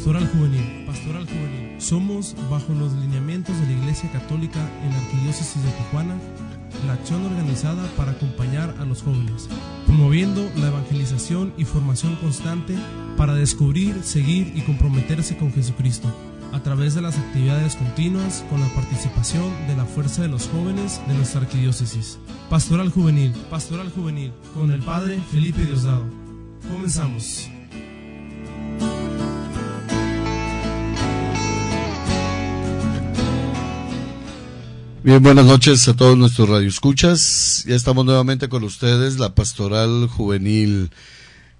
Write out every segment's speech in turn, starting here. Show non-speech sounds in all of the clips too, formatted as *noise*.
Pastoral Juvenil. Pastoral Juvenil. Somos, bajo los lineamientos de la Iglesia Católica en la Arquidiócesis de Tijuana, la acción organizada para acompañar a los jóvenes, promoviendo la evangelización y formación constante para descubrir, seguir y comprometerse con Jesucristo, a través de las actividades continuas con la participación de la fuerza de los jóvenes de nuestra arquidiócesis. Pastoral Juvenil, Pastoral Juvenil, con el Padre Felipe Diosdado. Comenzamos. Bien, buenas noches a todos nuestros radioescuchas. Ya estamos nuevamente con ustedes, la Pastoral Juvenil.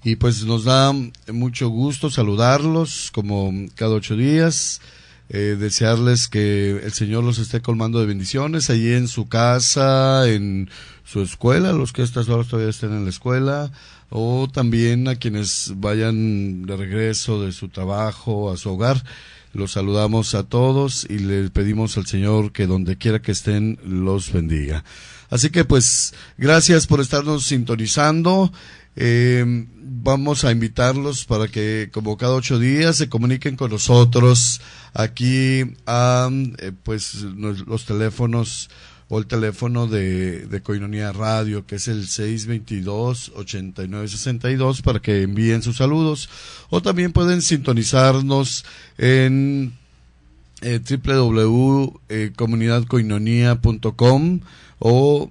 Y pues nos da mucho gusto saludarlos como cada ocho días. Eh, desearles que el Señor los esté colmando de bendiciones allí en su casa, en su escuela, los que a estas horas todavía estén en la escuela, o también a quienes vayan de regreso de su trabajo a su hogar. Los saludamos a todos y le pedimos al Señor que donde quiera que estén los bendiga. Así que pues gracias por estarnos sintonizando. Eh, vamos a invitarlos para que como cada ocho días se comuniquen con nosotros aquí a eh, pues los teléfonos o el teléfono de, Coinonía Radio, que es el 622-8962, para que envíen sus saludos. O también pueden sintonizarnos en eh, www.comunidadcoinonia.com eh, o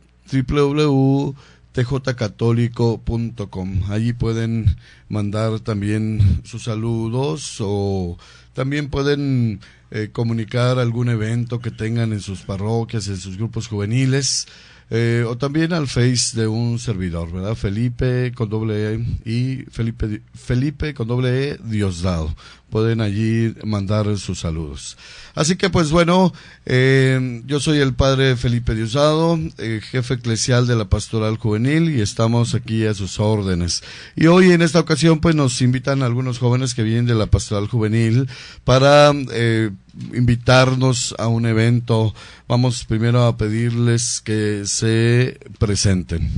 www tjcatólico.com. Allí pueden mandar también sus saludos o también pueden eh, comunicar algún evento que tengan en sus parroquias, en sus grupos juveniles. Eh, o también al face de un servidor, ¿verdad? Felipe con doble e y Felipe, Felipe con doble E Diosdado pueden allí mandar sus saludos. Así que pues bueno, eh, yo soy el padre Felipe Diosado, eh, jefe eclesial de la Pastoral Juvenil y estamos aquí a sus órdenes. Y hoy en esta ocasión pues nos invitan algunos jóvenes que vienen de la Pastoral Juvenil para eh, invitarnos a un evento. Vamos primero a pedirles que se presenten.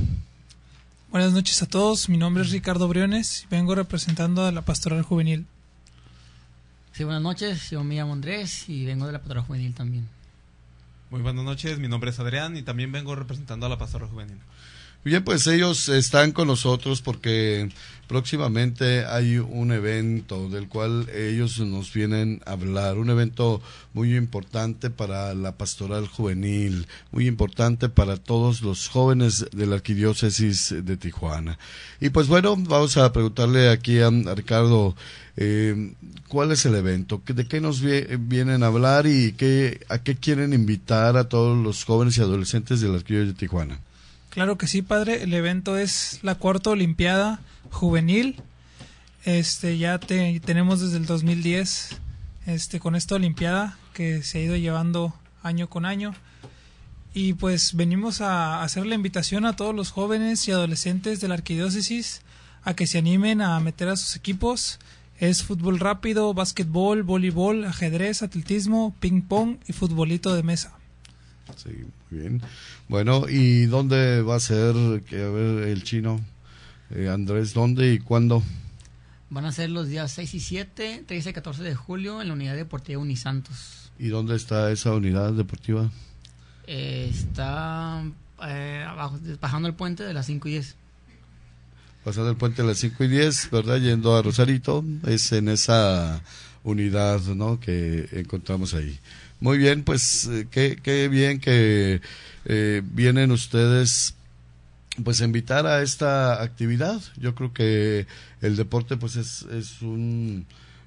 Buenas noches a todos, mi nombre es Ricardo Briones y vengo representando a la Pastoral Juvenil. Sí, buenas noches. Yo me llamo Andrés y vengo de la Pastora Juvenil también. Muy buenas noches. Mi nombre es Adrián y también vengo representando a la Pastora Juvenil. Bien, pues ellos están con nosotros porque próximamente hay un evento del cual ellos nos vienen a hablar, un evento muy importante para la pastoral juvenil, muy importante para todos los jóvenes de la arquidiócesis de Tijuana. Y pues bueno, vamos a preguntarle aquí a Ricardo eh, ¿Cuál es el evento? ¿De qué nos vienen a hablar y qué, a qué quieren invitar a todos los jóvenes y adolescentes de la de Tijuana? Claro que sí, padre. El evento es la cuarta Olimpiada Juvenil. Este, ya tenemos desde el 2010 este, con esta Olimpiada que se ha ido llevando año con año. Y pues venimos a hacer la invitación a todos los jóvenes y adolescentes de la arquidiócesis a que se animen a meter a sus equipos es fútbol rápido, básquetbol, voleibol, ajedrez, atletismo, ping pong y futbolito de mesa. Sí, muy bien. Bueno, ¿y dónde va a ser que, a ver, el chino? Eh, Andrés, ¿dónde y cuándo? Van a ser los días 6 y 7, 13 y 14 de julio en la Unidad Deportiva Unisantos. ¿Y dónde está esa unidad deportiva? Eh, está eh, abajo, bajando el puente de las 5 y 10. Pasar el puente a las 5 y 10, ¿verdad? Yendo a Rosarito, es en esa unidad, ¿no? Que encontramos ahí. Muy bien, pues eh, qué, bien que eh, vienen ustedes pues a invitar a esta actividad. Yo creo que el deporte pues es, es un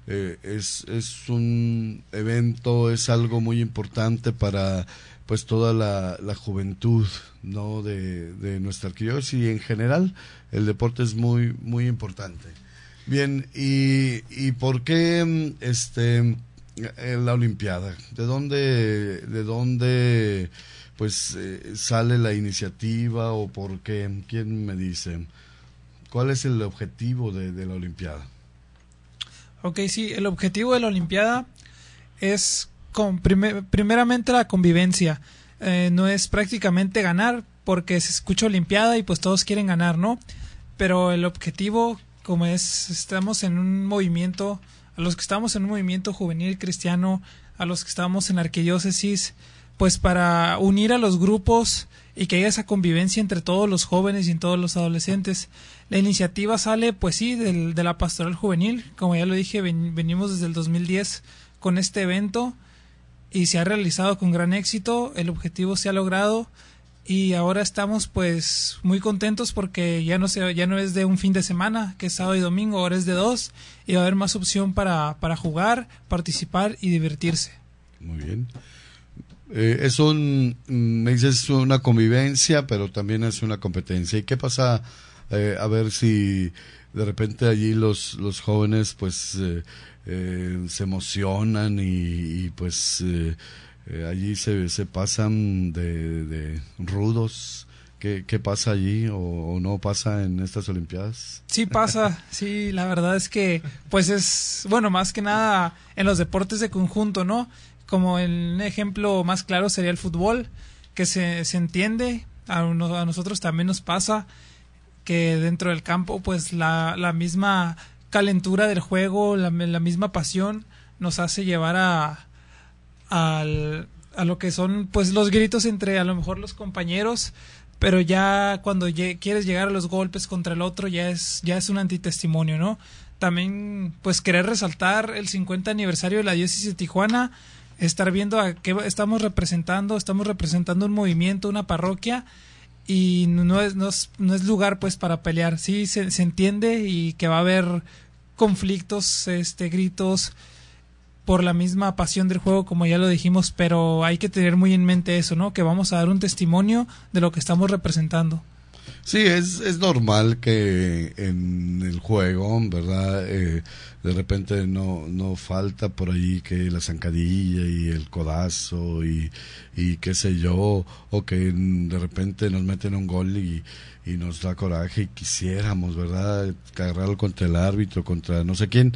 eh, es un evento, es algo muy importante para pues toda la, la juventud no de, nuestra arquidiócesis y en general el deporte es muy muy importante bien y, y por qué este eh, la olimpiada de dónde de dónde pues eh, sale la iniciativa o por qué quién me dice cuál es el objetivo de, de la olimpiada Ok, sí, el objetivo de la Olimpiada es primeramente la convivencia. Eh, no es prácticamente ganar, porque se escucha Olimpiada y pues todos quieren ganar, ¿no? Pero el objetivo, como es, estamos en un movimiento, a los que estamos en un movimiento juvenil cristiano, a los que estamos en arquidiócesis, pues para unir a los grupos y que haya esa convivencia entre todos los jóvenes y todos los adolescentes. La iniciativa sale, pues sí, del, de la pastoral juvenil, como ya lo dije, venimos desde el 2010 con este evento y se ha realizado con gran éxito, el objetivo se ha logrado y ahora estamos pues muy contentos porque ya no, se, ya no es de un fin de semana, que es sábado y domingo, ahora es de dos y va a haber más opción para, para jugar, participar y divertirse. Muy bien. Eh, es mm, me dices, una convivencia, pero también es una competencia. ¿Y qué pasa? Eh, a ver si de repente allí los, los jóvenes pues eh, eh, se emocionan y, pues eh, eh, allí se, se pasan de, rudos. ¿Qué, pasa allí o, no pasa en estas Olimpiadas? Sí pasa, *laughs* sí, la verdad es que pues es, bueno, más que nada en los deportes de conjunto, ¿no? Como el ejemplo más claro sería el fútbol, que se, se entiende, a, a nosotros también nos pasa que dentro del campo pues la, la misma calentura del juego, la, misma pasión nos hace llevar a, a, a, lo que son pues los gritos entre a lo mejor los compañeros, pero ya cuando quieres llegar a los golpes contra el otro ya es, ya es un antitestimonio, ¿no? También pues querer resaltar el 50 aniversario de la diócesis de Tijuana, estar viendo a qué estamos representando, estamos representando un movimiento, una parroquia y no es, no es, lugar pues para pelear. Sí, se, se, entiende y que va a haber conflictos, este, gritos por la misma pasión del juego, como ya lo dijimos, pero hay que tener muy en mente eso, ¿no? Que vamos a dar un testimonio de lo que estamos representando. Sí, es, es normal que en el juego, ¿verdad? Eh, de repente no, no falta por ahí que la zancadilla y el codazo y, y qué sé yo, o que de repente nos meten un gol y, y nos da coraje y quisiéramos, ¿verdad? Agarrarlo contra el árbitro, contra no sé quién.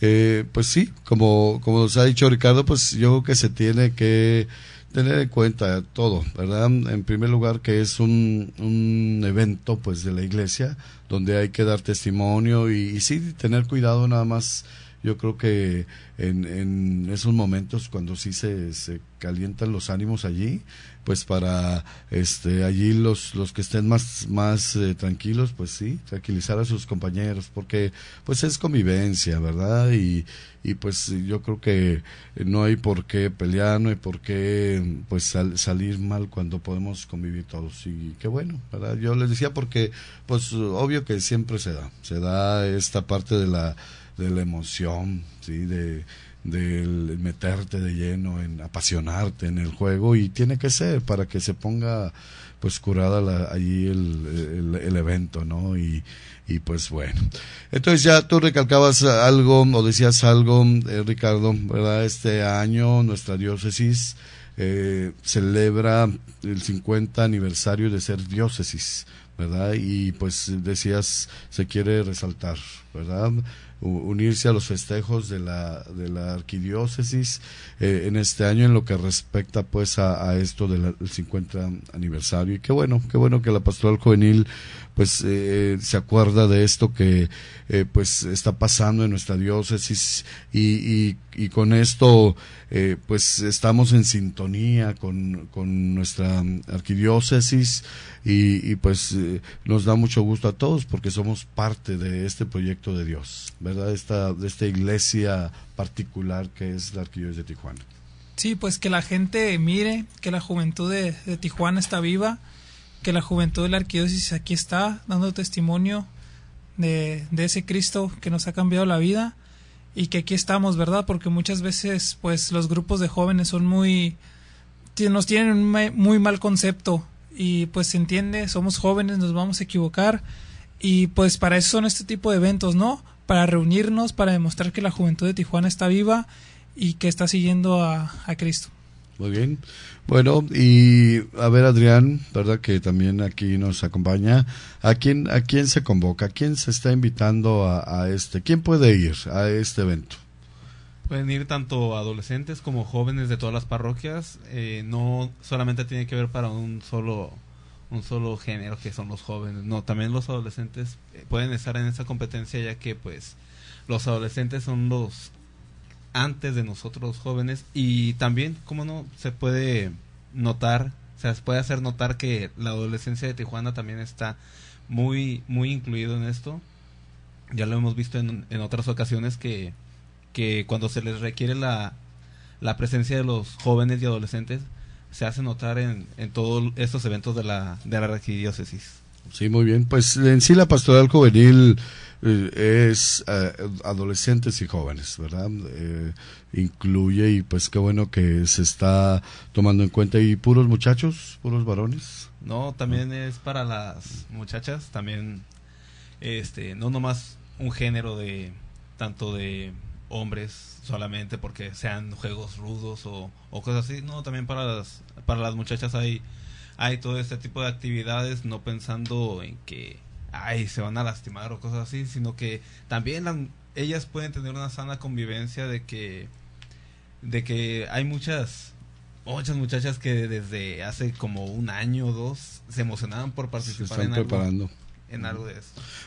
Eh, pues sí, como, como nos ha dicho Ricardo, pues yo creo que se tiene que tener en cuenta todo, ¿verdad? En primer lugar que es un, un evento pues de la iglesia donde hay que dar testimonio y, sí tener cuidado nada más. Yo creo que en, en esos momentos cuando sí se, se calientan los ánimos allí, pues para este allí los los que estén más más eh, tranquilos pues sí tranquilizar a sus compañeros porque pues es convivencia verdad y y pues yo creo que no hay por qué pelear no hay por qué pues salir mal cuando podemos convivir todos y qué bueno verdad yo les decía porque pues obvio que siempre se da se da esta parte de la de la emoción sí de del meterte de lleno, en apasionarte en el juego y tiene que ser para que se ponga pues curada la, allí el, el, evento, ¿no? Y, pues bueno. Entonces ya tú recalcabas algo o decías algo, eh, Ricardo, ¿verdad? Este año nuestra diócesis eh, celebra el 50 aniversario de ser diócesis, ¿verdad? Y pues decías, se quiere resaltar, ¿verdad? unirse a los festejos de la, de la arquidiócesis eh, en este año en lo que respecta pues a, esto del 50 aniversario y qué bueno, qué bueno que la pastoral juvenil pues eh, se acuerda de esto que eh, pues está pasando en nuestra diócesis y, con esto eh, pues estamos en sintonía con, nuestra arquidiócesis y, pues nos da mucho gusto a todos porque somos parte de este proyecto de Dios, ¿verdad? Esta, de esta iglesia particular que es la arquidiócesis de Tijuana. Sí, pues que la gente mire que la juventud de Tijuana está viva que la juventud de la arquidiócesis aquí está dando testimonio de, de, ese Cristo que nos ha cambiado la vida y que aquí estamos, ¿verdad? Porque muchas veces pues los grupos de jóvenes son muy nos tienen un muy mal concepto y pues se entiende, somos jóvenes, nos vamos a equivocar y pues para eso son este tipo de eventos, ¿no? Para reunirnos, para demostrar que la juventud de Tijuana está viva y que está siguiendo a, a Cristo. Muy bien. Bueno, y a ver Adrián, ¿verdad? Que también aquí nos acompaña. ¿A quién, a quién se convoca? ¿A quién se está invitando a, a este? ¿Quién puede ir a este evento? Pueden ir tanto adolescentes como jóvenes de todas las parroquias. Eh, no solamente tiene que ver para un solo un solo género que son los jóvenes. No, también los adolescentes eh, pueden estar en esa competencia ya que pues los adolescentes son los antes de nosotros jóvenes y también, como no, se puede notar, se puede hacer notar que la adolescencia de Tijuana también está muy, muy incluido en esto. Ya lo hemos visto en, otras ocasiones que, que, cuando se les requiere la, la, presencia de los jóvenes y adolescentes, se hace notar en, en todos estos eventos de la, de la arquidiócesis. Sí, muy bien. Pues en sí la pastoral juvenil eh, es eh, adolescentes y jóvenes, ¿verdad? Eh, incluye y pues qué bueno que se está tomando en cuenta. ¿Y puros muchachos, puros varones? No, también es para las muchachas, también, este, no nomás un género de, tanto de hombres solamente porque sean juegos rudos o, o cosas así, no, también para las, para las muchachas hay hay todo este tipo de actividades, no pensando en que, ay, se van a lastimar o cosas así, sino que también ellas pueden tener una sana convivencia de que, de que hay muchas, muchas muchachas que desde hace como un año o dos se emocionaban por participar en preparando. Algo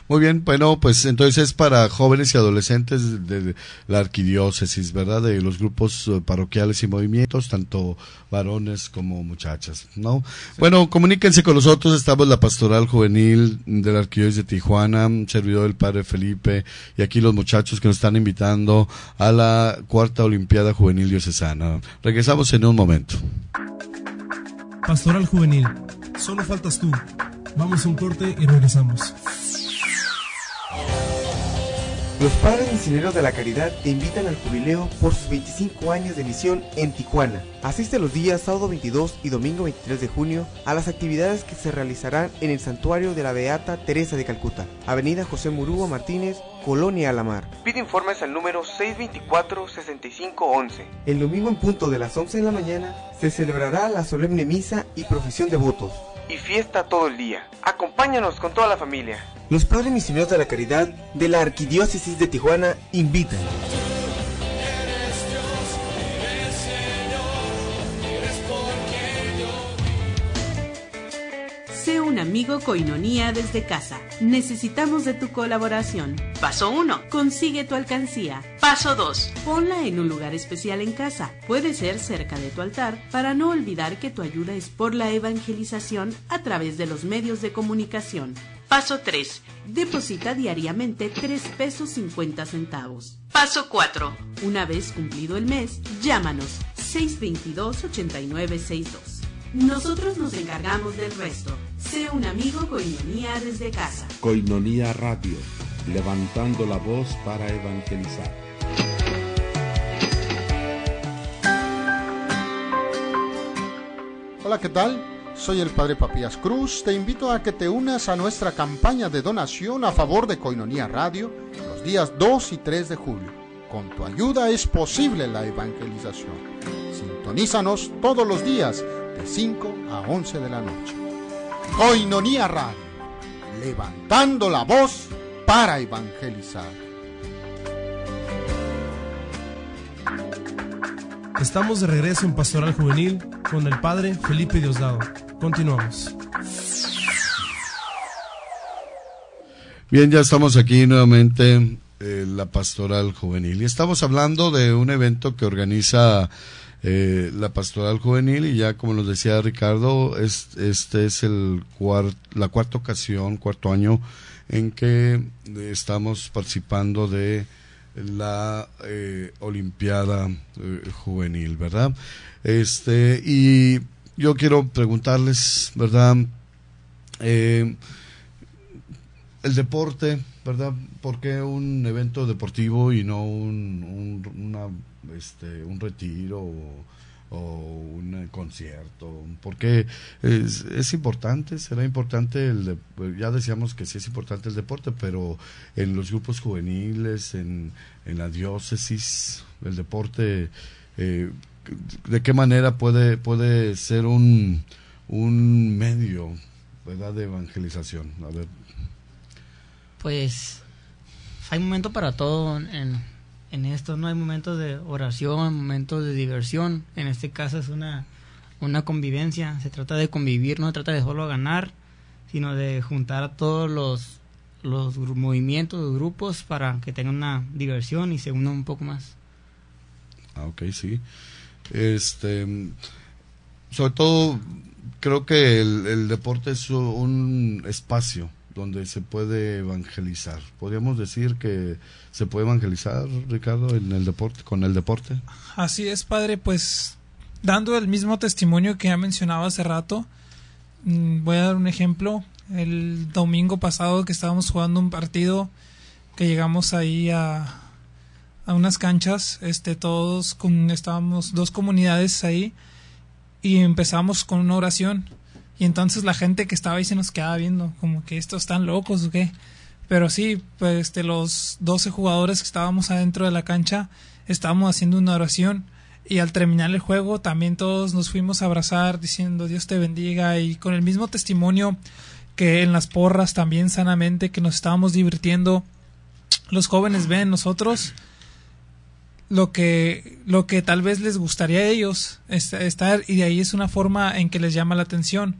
muy bien, bueno, pues entonces es para jóvenes y adolescentes de la arquidiócesis, ¿verdad? De los grupos eh, parroquiales y movimientos, tanto varones como muchachas, ¿no? Bueno, comuníquense con nosotros, estamos la pastoral juvenil de la arquidiócesis de Tijuana, servidor del padre Felipe, y aquí los muchachos que nos están invitando a la cuarta Olimpiada Juvenil Diocesana. Regresamos en un momento. Pastoral Juvenil, solo faltas tú. Vamos a un corte y regresamos. Los padres misioneros de la caridad te invitan al jubileo por sus 25 años de misión en Tijuana. Asiste los días sábado 22 y domingo 23 de junio a las actividades que se realizarán en el santuario de la Beata Teresa de Calcuta, Avenida José Murúa Martínez, Colonia Alamar. Pide informes al número 624-6511. El domingo en punto de las 11 de la mañana se celebrará la solemne misa y profesión de votos y fiesta todo el día. Acompáñanos con toda la familia. Los padres misioneros de la caridad de la Arquidiócesis de Tijuana invitan. amigo Coinonía desde casa. Necesitamos de tu colaboración. Paso 1. Consigue tu alcancía. Paso 2. Ponla en un lugar especial en casa. Puede ser cerca de tu altar para no olvidar que tu ayuda es por la evangelización a través de los medios de comunicación. Paso 3. Deposita diariamente 3 pesos 50 centavos. Paso 4. Una vez cumplido el mes, llámanos 622 62 Nosotros nos encargamos del resto. Sé un amigo Coinonía desde casa. Coinonía Radio, levantando la voz para evangelizar. Hola, ¿qué tal? Soy el Padre Papías Cruz. Te invito a que te unas a nuestra campaña de donación a favor de Coinonía Radio los días 2 y 3 de julio. Con tu ayuda es posible la evangelización. Sintonízanos todos los días de 5 a 11 de la noche. Coinonía Radio, levantando la voz para evangelizar. Estamos de regreso en Pastoral Juvenil con el Padre Felipe Diosdado. Continuamos. Bien, ya estamos aquí nuevamente en eh, la Pastoral Juvenil y estamos hablando de un evento que organiza eh, la pastoral juvenil y ya como nos decía Ricardo, es, este es el la cuarta ocasión, cuarto año en que estamos participando de la eh, Olimpiada eh, Juvenil, ¿verdad? Este, y yo quiero preguntarles, ¿verdad? el deporte, ¿verdad? ¿Por qué un evento deportivo y no un, una este, un retiro o, un concierto, porque es, importante, será importante, el pues, ya decíamos que sí es importante el deporte, pero en los grupos juveniles, en, en la diócesis, el deporte, eh, ¿de qué manera puede, puede ser un, un medio de evangelización? Pues hay momento para todo en, en esto, ¿no? Hay momentos de oración, momentos de diversión. En este caso es una, una convivencia. Se trata de convivir, no se trata de solo ganar, sino de juntar a todos los, los movimientos, grupos para que tengan una diversión y se unan un poco más. Ah, ok, sí. Este, sobre todo, creo que el deporte es un espacio donde se puede evangelizar. Podríamos decir que se puede evangelizar, Ricardo, en el deporte, con el deporte. Así es, padre, pues dando el mismo testimonio que ya mencionaba hace rato, mm, voy a dar un ejemplo. El domingo pasado que estábamos jugando un partido, que llegamos ahí a, a unas canchas, este, todos con, estábamos dos comunidades ahí y empezamos con una oración y entonces la gente que estaba ahí se nos quedaba viendo, como que estos están locos o qué. Pero sí, pues de los 12 jugadores que estábamos adentro de la cancha estábamos haciendo una oración y al terminar el juego también todos nos fuimos a abrazar diciendo Dios te bendiga y con el mismo testimonio que en las porras también sanamente que nos estábamos divirtiendo los jóvenes ven nosotros lo que, lo que tal vez les gustaría a ellos estar y de ahí es una forma en que les llama la atención.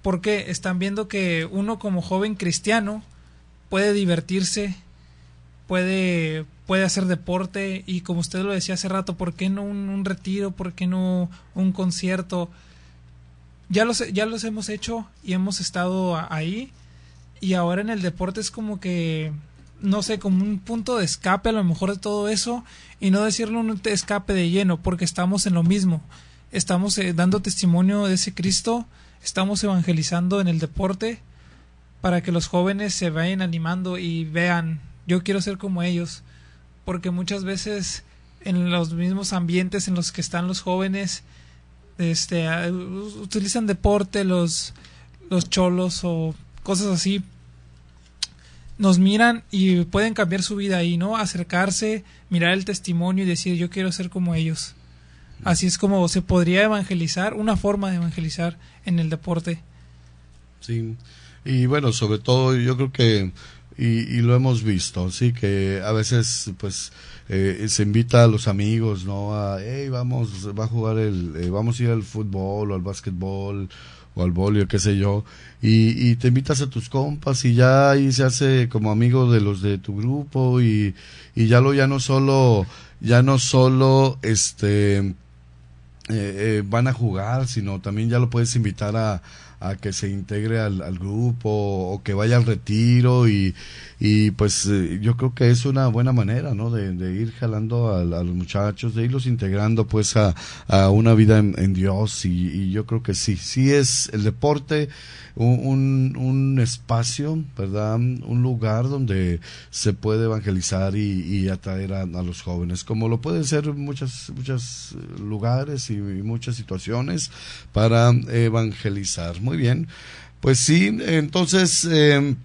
Porque están viendo que uno como joven cristiano puede divertirse, puede, puede hacer deporte y como usted lo decía hace rato, ¿por qué no un, retiro? ¿Por qué no un concierto? Ya los, ya los hemos hecho y hemos estado ahí y ahora en el deporte es como que no sé, como un punto de escape a lo mejor de todo eso y no decirlo un escape de lleno, porque estamos en lo mismo. Estamos eh, dando testimonio de ese Cristo, estamos evangelizando en el deporte para que los jóvenes se vayan animando y vean, yo quiero ser como ellos, porque muchas veces en los mismos ambientes en los que están los jóvenes, este, utilizan deporte, los, los cholos o cosas así nos miran y pueden cambiar su vida ahí, ¿no? Acercarse, mirar el testimonio y decir, yo quiero ser como ellos. Así es como se podría evangelizar, una forma de evangelizar en el deporte. Sí, y bueno, sobre todo yo creo que, y, lo hemos visto, sí, que a veces pues eh, se invita a los amigos, ¿no? A, hey, vamos, va a jugar el, eh, vamos a ir al fútbol o al básquetbol o al bolio, qué sé yo, y, te invitas a tus compas y ya ahí se hace como amigo de los de tu grupo y, y ya lo ya no solo, ya no solo este eh, eh, van a jugar, sino también ya lo puedes invitar a, a que se integre al, al grupo o que vaya al retiro y, y pues eh, yo creo que es una buena manera, ¿no? De, ir jalando a, los muchachos, de irlos integrando pues a, a una vida en, Dios y, yo creo que sí, sí es el deporte un, un, espacio, ¿verdad? Un lugar donde se puede evangelizar y, atraer a, los jóvenes, como lo pueden ser muchas, muchos eh, lugares y, muchas situaciones para evangelizar muy bien. Pues sí, entonces, em,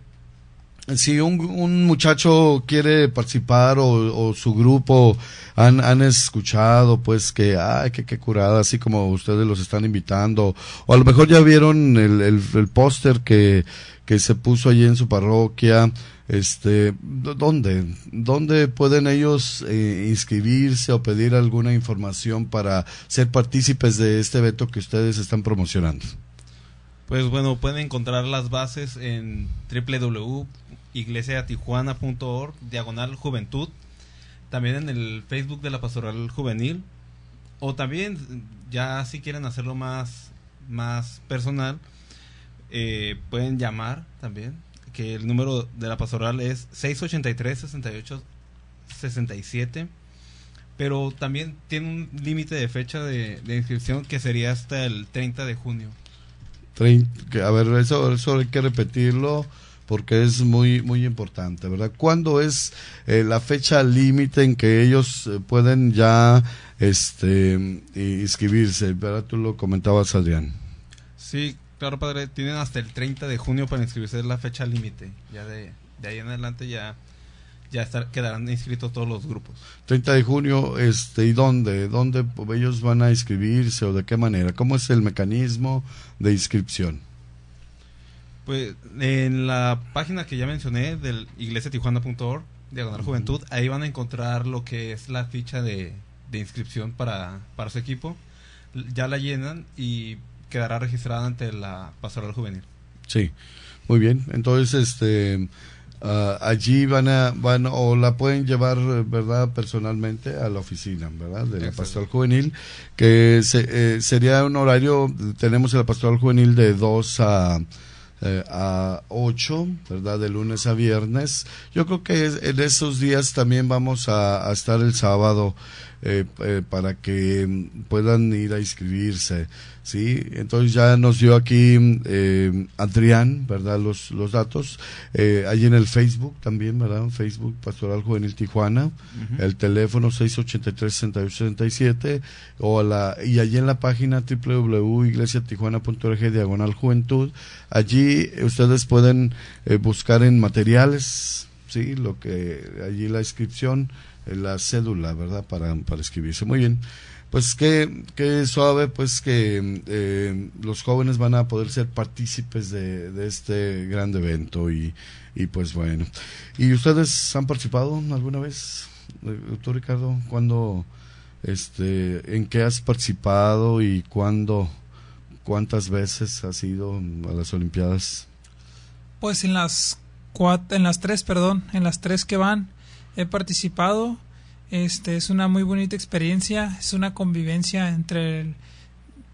si un, muchacho quiere participar o, su grupo han, escuchado, pues que, ay, qué curada, así como ustedes los están invitando, o a lo mejor ya vieron el, póster que, que se puso allí en su parroquia, este, ¿dónde? ¿Dónde pueden ellos eh, inscribirse o pedir alguna información para ser partícipes de este evento que ustedes están promocionando? Pues bueno, pueden encontrar las bases en www.iglesiatijuana.org, diagonal juventud, también en el Facebook de la Pastoral Juvenil, o también, ya si quieren hacerlo más, más personal, eh, pueden llamar también, que el número de la Pastoral es 683-68-67, pero también tiene un límite de fecha de inscripción que sería hasta el 30 de junio a ver, eso, eso hay que repetirlo porque es muy muy importante, ¿verdad? ¿Cuándo es eh, la fecha límite en que ellos eh, pueden ya este inscribirse? ¿Verdad? Tú lo comentabas, Adrián. Sí, claro, padre. Tienen hasta el 30 de junio para inscribirse, es la fecha límite. Ya de, de ahí en adelante ya ya quedarán inscritos todos los grupos. 30 de junio, este, ¿y dónde? ¿Dónde ellos van a inscribirse o de qué manera? ¿Cómo es el mecanismo de inscripción? Pues en la página que ya mencioné del iglesiatijuana.org, diagonal de juventud, ahí van a encontrar lo que es la ficha de, inscripción para, para su equipo. Ya la llenan y quedará registrada ante la pastoral juvenil. Sí, muy bien. Entonces, este Ah, allí van a, van o la pueden llevar, ¿verdad?, personalmente a la oficina, ¿verdad?, de la pastoral juvenil, que eh, sería un horario, tenemos el pastoral juvenil de 2 a, eh, a 8, ¿verdad?, de lunes a viernes. Yo creo que en esos días también vamos a estar el sábado eh, eh, para que mm, puedan ir a inscribirse. ¿sí? Entonces ya nos dio aquí eh, Adrián, ¿verdad? Los, los datos. Eh, ahí en el Facebook también, ¿verdad? Facebook Pastoral Juvenil Tijuana. El teléfono 683-6867. O la, y allí en la página www.iglesiatijuana.org diagonal juventud. Allí ustedes pueden eh, buscar en materiales, ¿sí? Lo que allí la inscripción la cédula, ¿verdad? Para, escribirse. Muy bien. Pues qué, suave, pues que eh, los jóvenes van a poder ser partícipes de, este gran evento y, pues bueno. ¿Y ustedes han participado alguna vez, eh, doctor Ricardo? ¿Cuándo, este, en qué has participado y cuándo, cuántas veces has ido a las Olimpiadas? Pues en las cuatro, en las tres, perdón, en las tres que van he participado. Este es una muy bonita experiencia, es una convivencia entre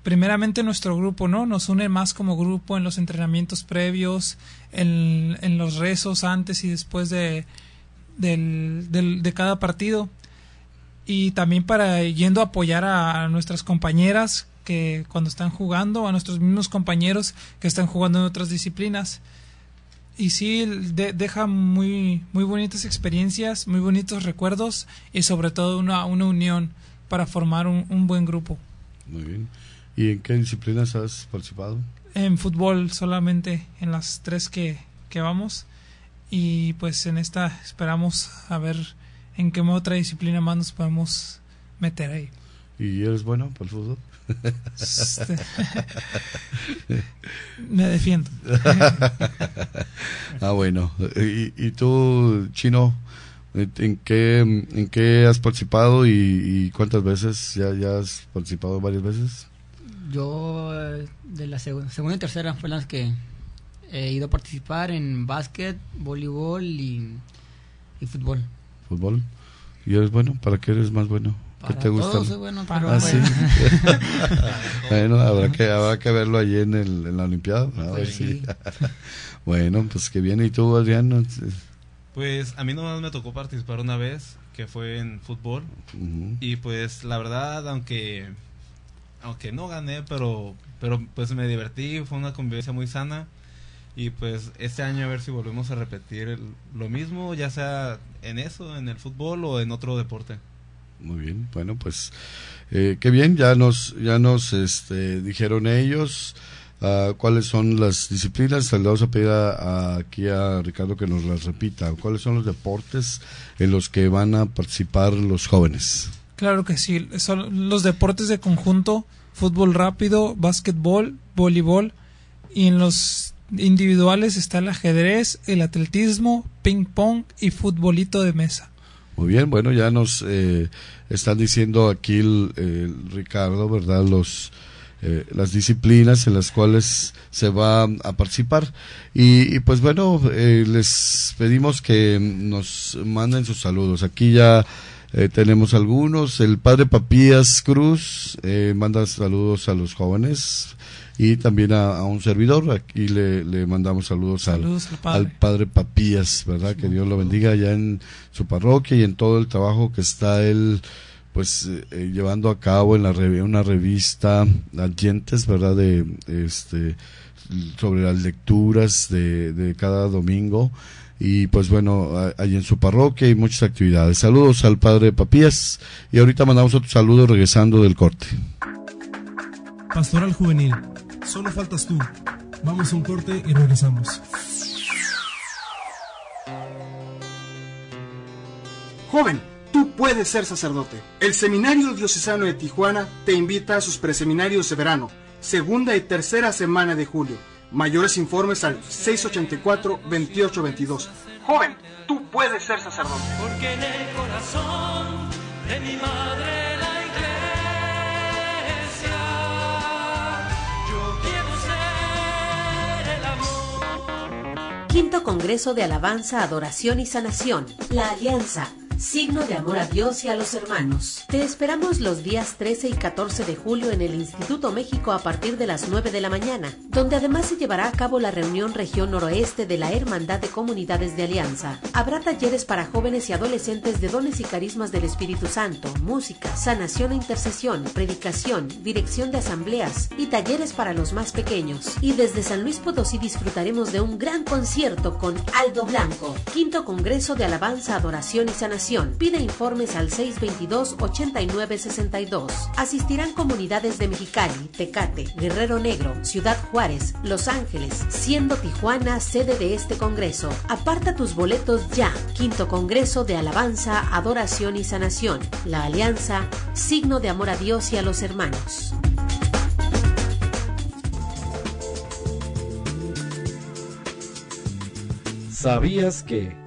primeramente nuestro grupo, ¿no? Nos une más como grupo en los entrenamientos previos, en, en los rezos antes y después de, del, de cada partido. Y también para yendo a apoyar a, a nuestras compañeras que cuando están jugando, a nuestros mismos compañeros que están jugando en otras disciplinas y sí deja muy muy bonitas experiencias muy bonitos recuerdos y sobre todo una, una unión para formar un, buen grupo muy bien y en qué disciplinas has participado en fútbol solamente en las tres que, que vamos y pues en esta esperamos a ver en qué otra disciplina más nos podemos meter ahí y eres bueno para el fútbol *laughs* Me defiendo. *laughs* ah, bueno. ¿Y, tú, Chino? ¿En qué, ¿En has participado y, cuántas veces? ¿Ya, has participado varias veces? Yo, eh, de la segunda y tercera fue las que he ido a participar en básquet, voleibol y, y fútbol. ¿Fútbol? ¿Y eres bueno? ¿Para qué eres más bueno? ¿Qué te gusta? Ah, *laughs* bueno, habrá que, habrá que verlo allí en, el, en la Olimpiada. *laughs* bueno, pues que viene. ¿Y tú, Adrián? Pues a mí nomás me tocó participar una vez, que fue en fútbol. Y pues la verdad, aunque aunque no gané, pero, pero pues me divertí, fue una convivencia muy sana. Y pues este año a ver si volvemos a repetir lo mismo, ya sea en eso, en el fútbol o en otro deporte muy bien. Bueno, pues eh, qué bien, ya nos, ya nos este, dijeron ellos ah, cuáles son las disciplinas. Le vamos a pedir aquí a Ricardo que nos las repita. ¿Cuáles son los deportes en los que van a participar los jóvenes? Claro que sí, son los deportes de conjunto, fútbol rápido, básquetbol, voleibol y en los individuales está el ajedrez, el atletismo, ping pong y futbolito de mesa. Muy bien, bueno, ya nos eh, están diciendo aquí el, Ricardo, ¿verdad? Los eh, las disciplinas en las cuales se va a participar y, pues bueno eh, les pedimos que nos manden sus saludos aquí ya tenemos algunos el padre Papías Cruz manda saludos a los jóvenes y también a, un servidor. Aquí le, mandamos saludos, al, padre. Papías, ¿verdad? que Dios lo bendiga allá en su parroquia y en todo el trabajo que está él pues eh, eh, llevando a cabo en la rev una revista Adyentes, ¿verdad? De este sobre las lecturas de, cada domingo y pues bueno, ahí en su parroquia hay muchas actividades. Saludos al padre Papías y ahorita mandamos otro saludo regresando del corte. Pastor al Juvenil, Solo faltas tú. Vamos a un corte y regresamos. Joven, tú puedes ser sacerdote. El Seminario Diocesano de Tijuana te invita a sus preseminarios de verano, segunda y tercera semana de julio. Mayores informes al 684-2822. Joven, tú puedes ser sacerdote. Porque en el corazón de mi madre. Quinto Congreso de Alabanza, Adoración y Sanación, La Alianza, signo de amor a Dios y a los hermanos. Te esperamos los días 13 y 14 de julio en el Instituto México a partir de las 9 de la mañana, donde además se llevará a cabo la reunión región noroeste de la Hermandad de Comunidades de Alianza. Habrá talleres para jóvenes y adolescentes de dones y carismas del Espíritu Santo, música, sanación e intercesión, predicación, dirección de asambleas y talleres para los más pequeños. Y desde San Luis Potosí disfrutaremos de un gran concierto con Aldo Blanco, quinto Congreso de Alabanza, Adoración y Sanación Pide informes al 622-8962. Asistirán comunidades de Mexicali, Tecate, Guerrero Negro, Ciudad Juárez, Los Ángeles, siendo Tijuana sede de este Congreso. Aparta tus boletos ya. Quinto Congreso de Alabanza, Adoración y Sanación. La Alianza, signo de amor a Dios y a los hermanos. ¿Sabías que?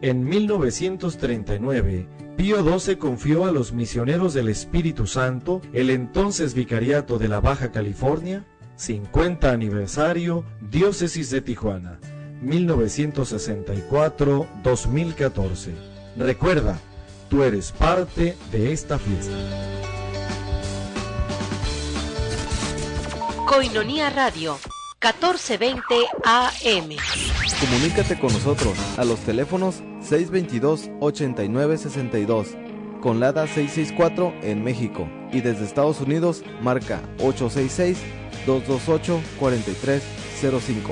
En 1939, Pío XII confió a los misioneros del Espíritu Santo, el entonces vicariato de la Baja California, 50 aniversario, diócesis de Tijuana, 1964-2014. Recuerda, tú eres parte de esta fiesta. Coinonía Radio 1420 AM. Comunícate con nosotros a los teléfonos 622-8962 con LADA 664 en México y desde Estados Unidos marca 866-228-4305.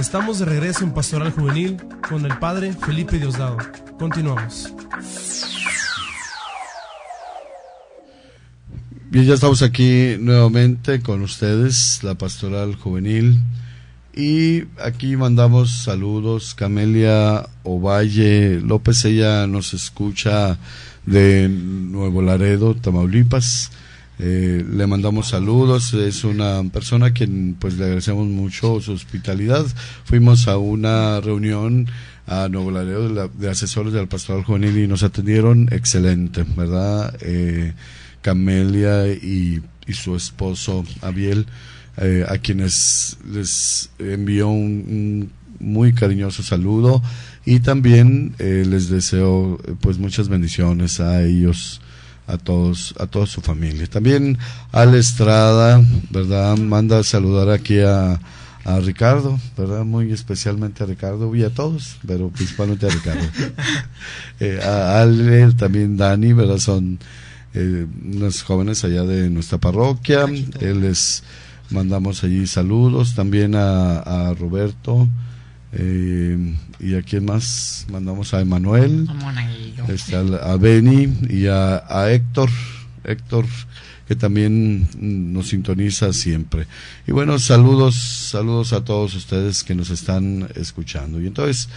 Estamos de regreso en Pastoral Juvenil con el padre Felipe Diosdado. Continuamos. Bien, ya estamos aquí nuevamente con ustedes, la Pastoral Juvenil. Y aquí mandamos saludos. Camelia Ovalle López, ella nos escucha de Nuevo Laredo, Tamaulipas. Eh, le mandamos saludos, es una persona a quien pues le agradecemos mucho su hospitalidad. Fuimos a una reunión a Nuevo Laredo de, asesores de la Pastoral Juvenil y nos atendieron excelente, ¿verdad? Eh, Camelia y, su esposo Abiel, eh, a quienes les envió un, muy cariñoso saludo y también eh, les deseo eh, pues muchas bendiciones a ellos a todos a toda su familia también al Estrada verdad manda saludar aquí a, a Ricardo, ¿verdad? Muy especialmente a Ricardo y a todos, pero principalmente a Ricardo. *laughs* a Ale, también Dani, ¿verdad? Son eh, unas jóvenes allá de nuestra parroquia. les mandamos allí saludos también a, Roberto. Eh, y a quién más mandamos a Emanuel, a, Beni y a, a Héctor, Héctor que también nos sintoniza siempre. Y bueno, saludos, saludos a todos ustedes que nos están escuchando. Y entonces,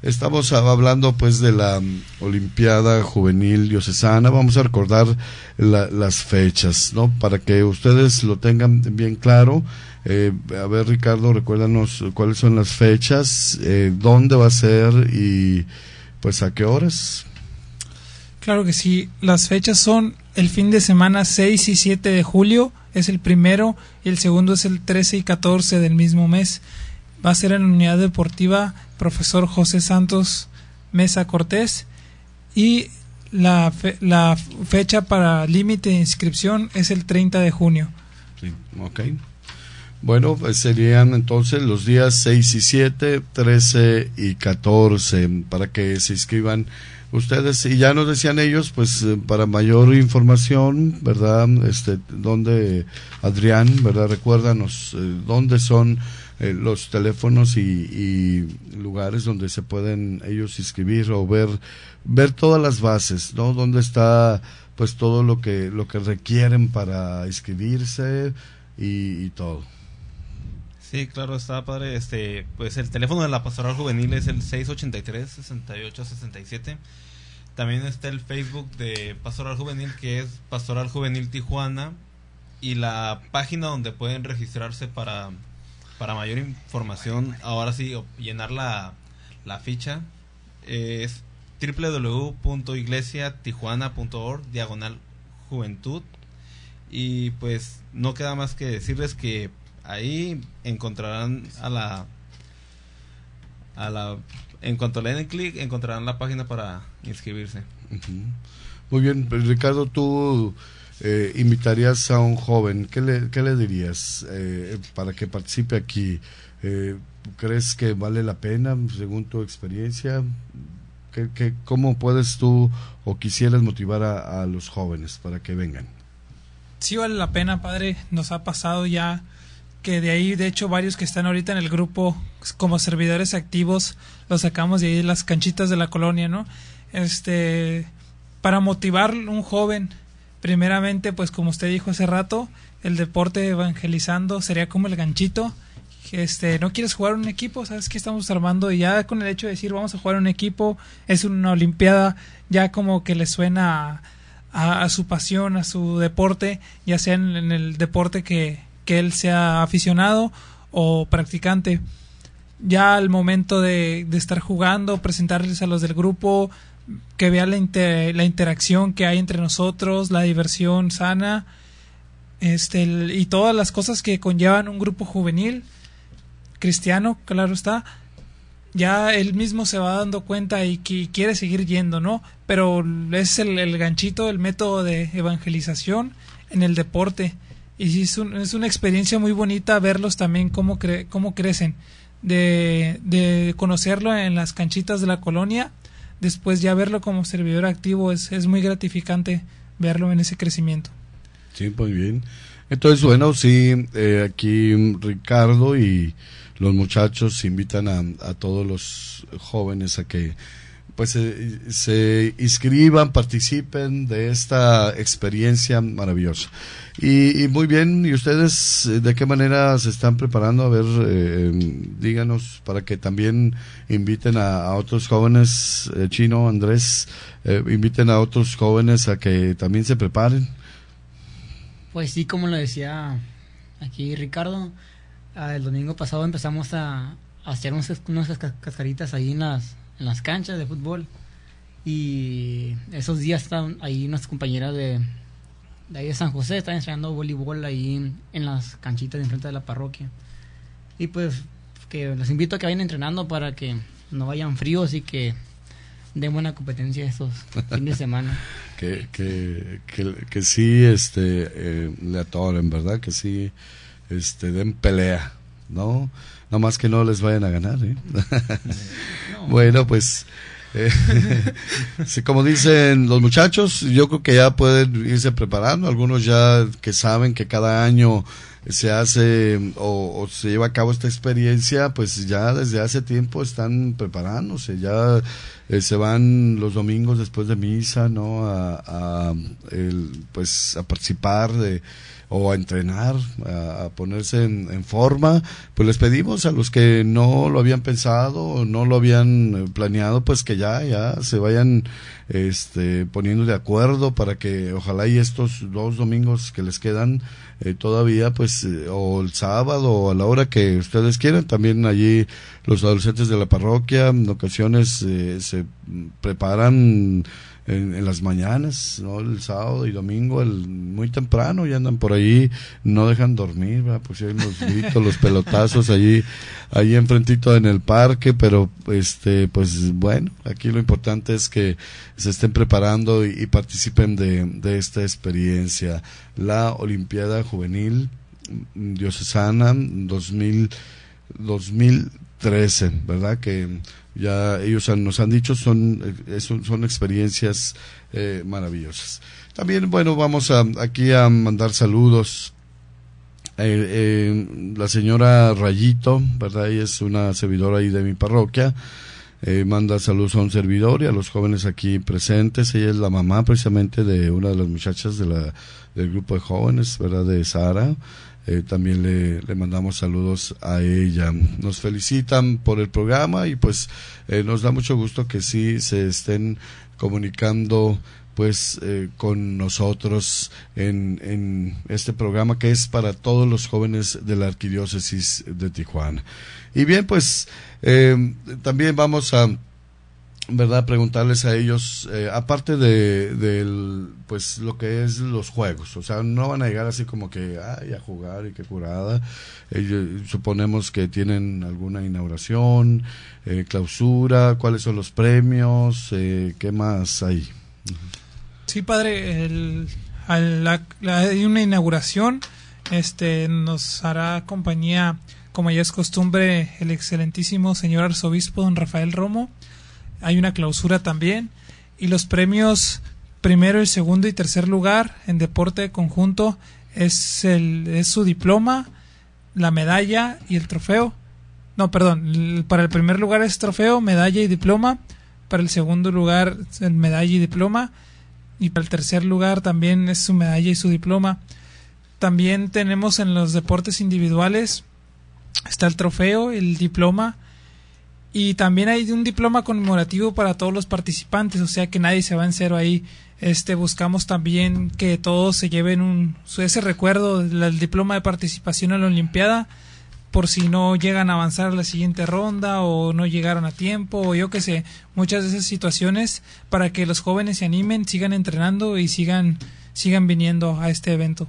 Estamos ah, hablando pues de la mm, Olimpiada Juvenil Diocesana. Vamos a recordar las fechas, ¿no? Para que ustedes lo tengan bien claro. Eh, a ver, Ricardo, recuérdanos cuáles son las fechas, eh, dónde va a ser y pues a qué horas. Claro que sí. Las fechas son el fin de semana 6 y 7 de julio es el primero y el segundo es el 13 y 14 del mismo mes va a ser en la unidad deportiva profesor José Santos Mesa Cortés y la, la fecha para límite de inscripción es el 30 de junio. Sí, Bueno, pues, serían entonces los días 6 y 7, 13 y 14 para que se inscriban ustedes. Y ya nos decían ellos, pues eh, para mayor información, ¿verdad? Este, ¿Dónde, Adrián, ¿verdad? Recuérdanos, eh, ¿dónde son? Eh, los teléfonos y, lugares donde se pueden ellos inscribir o ver ver todas las bases, ¿no? Dónde está pues todo lo que lo que requieren para inscribirse y, todo. Sí, claro, está padre. Este, pues el teléfono de la Pastoral Juvenil es el 683 6867 También está el Facebook de Pastoral Juvenil que es Pastoral Juvenil Tijuana y la página donde pueden registrarse para para mayor información, ahora sí, llenar la, ficha, es www.iglesiatijuana.org, diagonal juventud. Y pues no queda más que decirles que ahí encontrarán a la... A la en cuanto le den clic, encontrarán la página para inscribirse. Muy bien, pues, Ricardo, tú eh, invitarías a un joven? ¿Qué le, qué le dirías eh, para que participe aquí? Eh, ¿Crees que vale la pena según tu experiencia? ¿Qué, cómo puedes tú o quisieras motivar a, los jóvenes para que vengan? Sí vale la pena, padre. Nos ha pasado ya que de ahí, de hecho, varios que están ahorita en el grupo como servidores activos, los sacamos de ahí las canchitas de la colonia, ¿no? Este, para motivar un joven primeramente, pues como usted dijo hace rato, el deporte evangelizando sería como el ganchito. Este, no quieres jugar un equipo, sabes que estamos armando y ya con el hecho de decir vamos a jugar un equipo, es una olimpiada, ya como que le suena a, su pasión, a su deporte, ya sea en, el deporte que, él sea aficionado o practicante ya al momento de, de, estar jugando, presentarles a los del grupo, que vea la, interacción que hay entre nosotros, la diversión sana este, y todas las cosas que conllevan un grupo juvenil cristiano, claro está. Ya él mismo se va dando cuenta y, quiere seguir yendo, ¿no? Pero es el, ganchito, el método de evangelización en el deporte. Y es, una experiencia muy bonita verlos también cómo, cómo crecen. De, de conocerlo en las canchitas de la colonia después ya verlo como servidor activo es, es muy gratificante verlo en ese crecimiento. Sí, pues bien. Entonces, bueno, sí, eh, aquí Ricardo y los muchachos invitan a, a todos los jóvenes a que pues eh, se inscriban, participen de esta experiencia maravillosa. Y, muy bien, ¿y ustedes eh, de qué manera se están preparando? A ver, eh, em, díganos, para que también inviten a, otros jóvenes, Chino, Andrés, inviten a otros jóvenes a que también se preparen. Pues sí, como lo decía aquí Ricardo, ah, el domingo pasado empezamos a, hacer unas cascaritas ahí en las en las canchas de fútbol. Y esos días están ahí nuestras compañeras de, de, ahí de San José, están entrenando voleibol ahí en, las canchitas de enfrente de la parroquia. Y pues que los invito a que vayan entrenando para que no vayan fríos y que den buena competencia estos *laughs* fines de semana. que, que, que, sí este, eh, le atoren, ¿verdad? Que sí este, den pelea, ¿no? más que no les vayan a ganar. ¿eh? *laughs* bueno, pues eh, *laughs* como dicen los muchachos, yo creo que ya pueden irse preparando. Algunos ya que saben que cada año se hace mm, o, se lleva a cabo esta experiencia, pues ya desde hace tiempo están preparándose, ya eh, se van los domingos después de misa, ¿no? A, a mm, pues a participar de o a entrenar, a, ponerse en, en, forma, pues les pedimos a los que no lo habían pensado o no lo habían eh, planeado, pues que ya, ya se vayan este, poniendo de acuerdo para que ojalá y estos dos domingos que les quedan, eh, todavía, pues, eh, o el sábado o a la hora que ustedes quieran. También allí los adolescentes de la parroquia en ocasiones eh, se preparan en, las mañanas, El sábado y domingo, muy temprano, y andan por ahí, no dejan dormir, pues hay los gritos, los pelotazos allí, allí enfrentito en el parque, pero, este, pues bueno, aquí lo importante es que se estén preparando y, y participen de, de esta experiencia la Olimpiada Juvenil Diocesana 2013, ¿verdad? Que ya ellos nos han dicho son, eh, son experiencias eh, maravillosas. También, bueno, vamos a, aquí a mandar saludos. a eh, la señora Rayito, ¿verdad? y es una servidora ahí de mi parroquia. Eh, manda saludos a un servidor y a los jóvenes aquí presentes. Ella es la mamá precisamente de una de las muchachas de la, del grupo de jóvenes, ¿verdad? De Sara. Eh, también le, mandamos saludos a ella. Nos felicitan por el programa y pues eh, nos da mucho gusto que sí se estén comunicando pues con nosotros en este programa que es para todos los jóvenes de la Arquidiócesis de Tijuana. Y bien, pues eh, también vamos a verdad preguntarles a ellos eh, aparte de, pues lo que es los juegos o sea no van a llegar así como que ay a jugar y qué curada suponemos que tienen alguna inauguración eh, clausura cuáles son los premios eh, qué más hay sí padre el, hay una inauguración este nos hará compañía como ya es costumbre, el excelentísimo señor arzobispo don Rafael Romo. Hay una clausura también. Y los premios primero, el segundo y tercer lugar en deporte conjunto es, el, es su diploma, la medalla y el trofeo. No, perdón, para el primer lugar es trofeo, medalla y diploma. Para el segundo lugar, es medalla y diploma. Y para el tercer lugar también es su medalla y su diploma. También tenemos en los deportes individuales está el trofeo, el diploma y también hay un diploma conmemorativo para todos los participantes, o sea que nadie se va en cero ahí. Este buscamos también que todos se lleven un ese recuerdo el diploma de participación en la olimpiada por si no llegan a avanzar a la siguiente ronda o no llegaron a tiempo o yo qué sé, muchas de esas situaciones para que los jóvenes se animen, sigan entrenando y sigan sigan viniendo a este evento.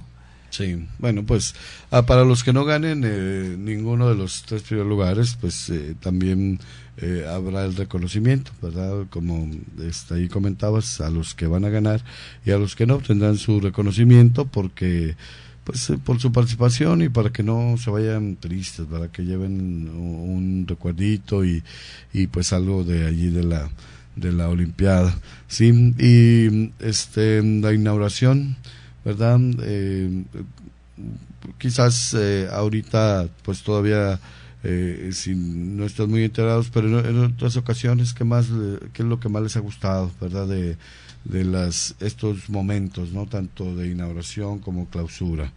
Sí, bueno, pues ah, para los que no ganen eh, ninguno de los tres primeros lugares, pues eh, también eh, habrá el reconocimiento, ¿verdad? Como está ahí comentabas, a los que van a ganar y a los que no tendrán su reconocimiento porque pues por su participación y para que no se vayan tristes, para Que lleven un recuerdito y, y pues algo de allí de la de la olimpiada, sí, y este la inauguración ¿verdad? Eh, quizás eh, ahorita, pues todavía, eh, si no estás muy enterados, pero en, otras ocasiones, ¿qué, más, ¿qué es lo que más les ha gustado, ¿verdad? De, de las, estos momentos, ¿no? Tanto de inauguración como clausura.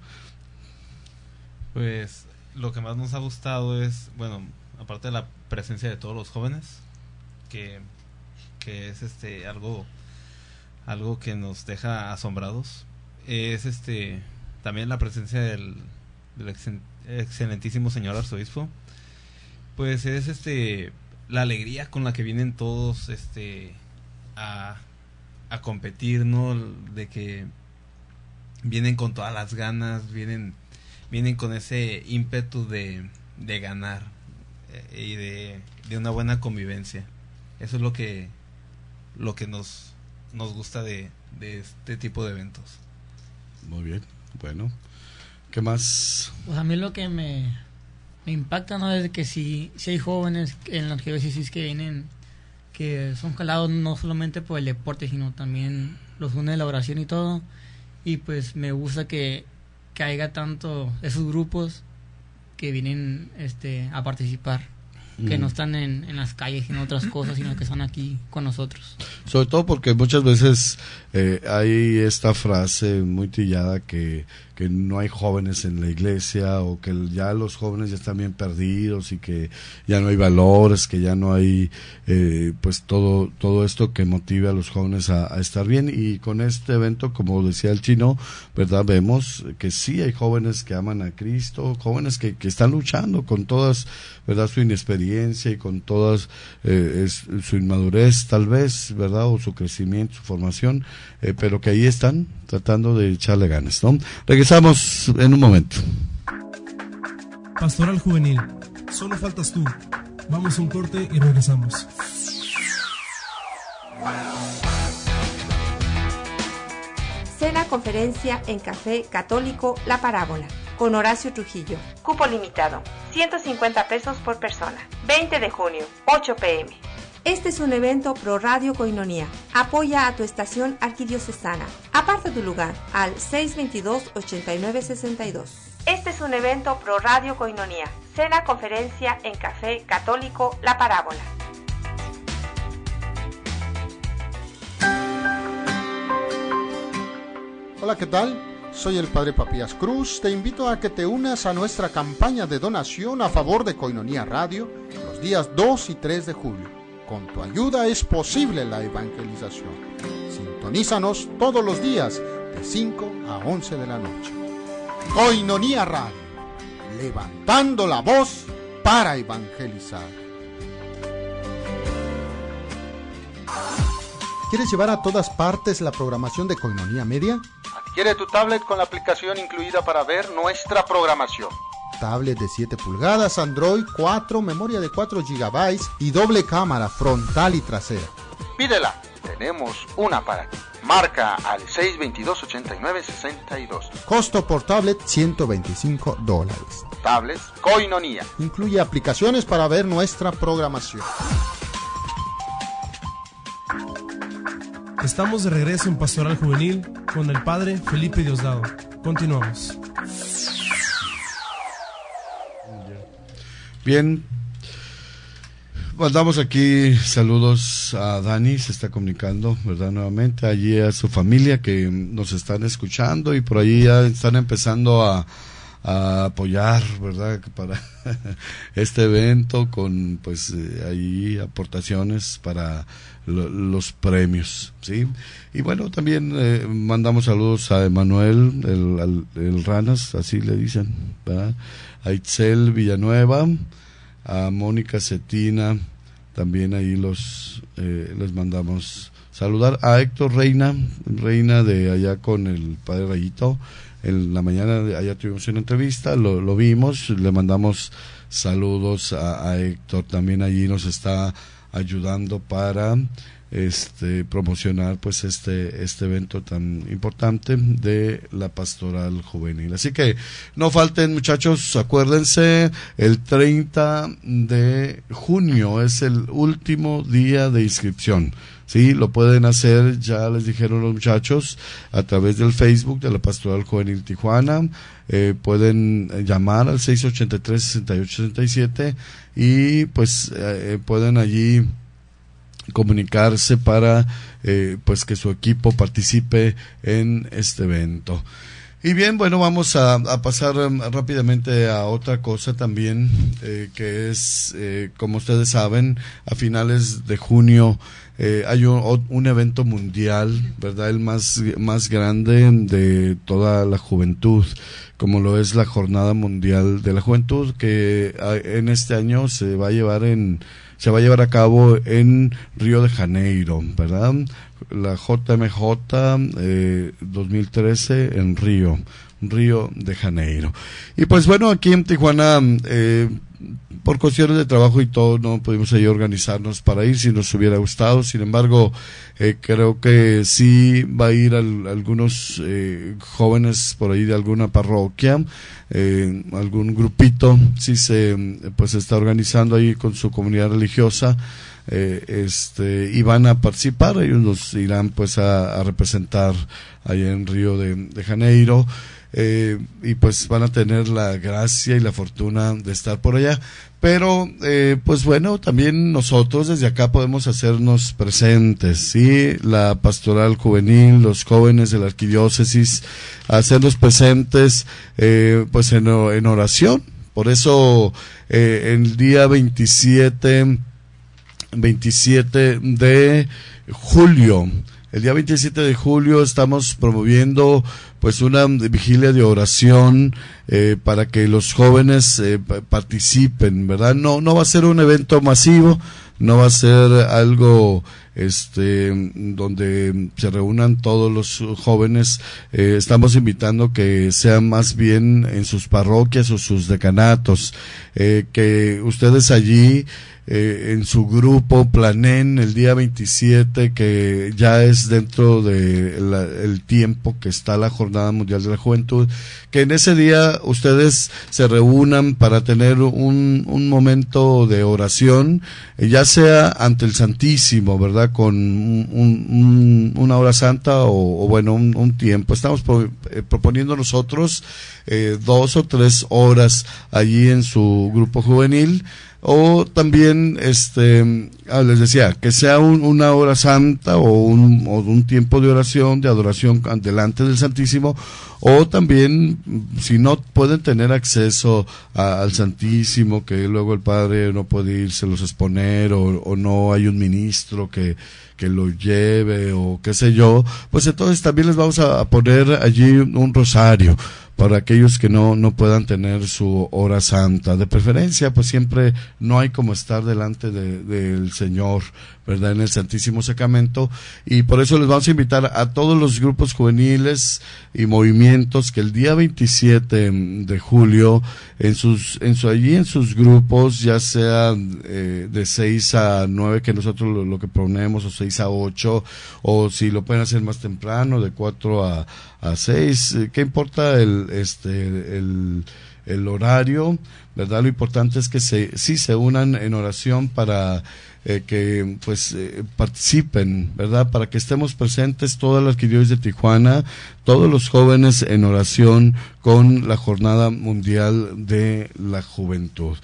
Pues lo que más nos ha gustado es, bueno, aparte de la presencia de todos los jóvenes, que, que es este algo algo que nos deja asombrados es este también la presencia del, excelentísimo señor arzobispo. Pues es este la alegría con la que vienen todos este a, a competir, ¿no? De que vienen con todas las ganas, vienen, vienen con ese ímpetu de, de ganar eh, y de, de, una buena convivencia. Eso es lo que, lo que nos, nos gusta de, de este tipo de eventos. Muy bien, bueno. ¿Qué más? Pues a mí lo que me, impacta no es que si, hay jóvenes en la arquidiócesis que vienen, que son calados no solamente por el deporte, sino también los une la oración y todo. Y pues me gusta que caiga tanto esos grupos que vienen este, a participar que no están en, las calles, y en otras cosas, sino que están aquí con nosotros. Sobre todo porque muchas veces eh, hay esta frase muy tillada que que no hay jóvenes en la iglesia o que ya los jóvenes ya están bien perdidos y que ya no hay valores, que ya no hay eh, pues todo, todo esto que motive a los jóvenes a, estar bien y con este evento, como decía el chino, ¿verdad? Vemos que sí hay jóvenes que aman a Cristo, jóvenes que, están luchando con todas, ¿verdad? Su inexperiencia y con todas eh, su inmadurez tal vez, ¿verdad? O su crecimiento, su formación, eh, pero que ahí están tratando de echarle ganas, ¿no? Regresamos en un momento. Pastoral Juvenil, solo faltas tú. Vamos a un corte y regresamos. Cena conferencia en Café Católico La Parábola con Horacio Trujillo. Cupo limitado, 150 pesos por persona. 20 de junio, 8 pm. Este es un evento pro Radio Coinonía. Apoya a tu estación arquidiocesana. Aparta tu lugar al 622-8962. Este es un evento pro Radio Coinonía. Cena conferencia en Café Católico La Parábola. Hola, ¿qué tal? Soy el Padre Papías Cruz. Te invito a que te unas a nuestra campaña de donación a favor de Coinonía Radio los días 2 y 3 de julio. Con tu ayuda es posible la evangelización. Sintonízanos todos los días de 5 a 11 de la noche. Coinonía Radio, levantando la voz para evangelizar. ¿Quieres llevar a todas partes la programación de Coinonía Media? Adquiere tu tablet con la aplicación incluida para ver nuestra programación tablet de 7 pulgadas, Android 4, memoria de 4 GB y doble cámara frontal y trasera. Pídela, tenemos una para ti. Marca al 622-8962. Costo por tablet 125 dólares. Tablets Coinonía. Incluye aplicaciones para ver nuestra programación. Estamos de regreso en Pastoral Juvenil con el padre Felipe Diosdado. Continuamos. Bien, mandamos aquí saludos a Dani, se está comunicando, ¿verdad? Nuevamente, allí a su familia que nos están escuchando y por ahí ya están empezando a, a apoyar, ¿verdad? *laughs* Para este evento con, pues, eh, ahí aportaciones para los premios, ¿sí? Y bueno, también eh, mandamos saludos a Emanuel, el, el, el, Ranas, así le dicen, ¿verdad? a Itzel Villanueva, a Mónica Cetina, también ahí los eh, les mandamos saludar a Héctor Reina, Reina de allá con el padre Rayito. En la mañana de allá tuvimos una entrevista, lo, vimos, le mandamos saludos a, a, Héctor. También allí nos está ayudando para este, promocionar pues este, este evento tan importante de la pastoral juvenil. Así que no falten muchachos, acuérdense, el 30 de junio es el último día de inscripción. Sí, lo pueden hacer, ya les dijeron los muchachos, a través del Facebook de la Pastoral Juvenil Tijuana. Eh, pueden llamar al 683-6867 y pues eh, eh, pueden allí comunicarse para eh, pues que su equipo participe en este evento. Y bien, bueno, vamos a, pasar um, rápidamente a otra cosa también, eh, que es, eh, como ustedes saben, a finales de junio hay un, un, evento mundial, ¿verdad? El más, más grande de toda la juventud, como lo es la Jornada Mundial de la Juventud, que ah, en este año se va a llevar en, se va a llevar a cabo en Río de Janeiro, ¿verdad? La JMJ 2013 eh, en Río, Río de Janeiro. Y pues bueno, aquí en Tijuana... Eh, por cuestiones de trabajo y todo no pudimos ahí organizarnos para ir si nos hubiera gustado. Sin embargo, eh, creo que sí va a ir algunos eh, jóvenes por ahí de alguna parroquia, eh, algún grupito, si se pues está organizando ahí con su comunidad religiosa. este y van a participar ellos nos irán pues a, representar ahí en Río de Janeiro eh, y pues van a tener la gracia y la fortuna de estar por allá. Pero eh, pues bueno, también nosotros desde acá podemos hacernos presentes, ¿sí? La pastoral juvenil, los jóvenes de la arquidiócesis, hacernos presentes eh, pues en, en, oración. Por eso el día 27, 27 de julio, el día 27 de julio estamos promoviendo pues una vigilia de oración eh, para que los jóvenes eh, participen, ¿verdad? No, no va a ser un evento masivo, no va a ser algo este donde se reúnan todos los jóvenes eh, estamos invitando que sean más bien en sus parroquias o sus decanatos que ustedes allí eh, en su grupo Planen el día 27, que ya es dentro del el tiempo que está la Jornada Mundial de la Juventud, que en ese día ustedes se reúnan para tener un, un momento de oración, eh, ya sea ante el Santísimo, ¿verdad? Con un, una hora santa o, bueno, un, tiempo. Estamos eh, proponiendo nosotros dos o tres horas allí en su grupo juvenil o también este ah, les decía que sea una hora santa o un, tiempo de oración de adoración delante del Santísimo o también si no pueden tener acceso al Santísimo que luego el Padre no puede irse los exponer o, no hay un ministro que lo lleve o qué sé yo pues entonces también les vamos a poner allí un rosario para aquellos que no, no puedan tener su hora santa. De preferencia, pues siempre no hay como estar delante del Señor, ¿verdad? En el Santísimo Sacramento. Y por eso les vamos a invitar a todos los grupos juveniles y movimientos que el día 27 de julio, en sus, en su, allí en sus grupos, ya sea eh, de 6 a 9, que nosotros lo, que proponemos, o 6 a 8, o si lo pueden hacer más temprano, de 4 a a seis, eh, ¿qué importa el, este, el, el, horario? ¿Verdad? Lo importante es que se, sí se unan en oración para eh, que pues eh, participen, ¿verdad? Para que estemos presentes todas las arquidiócesis de Tijuana, todos los jóvenes en oración con la Jornada Mundial de la Juventud.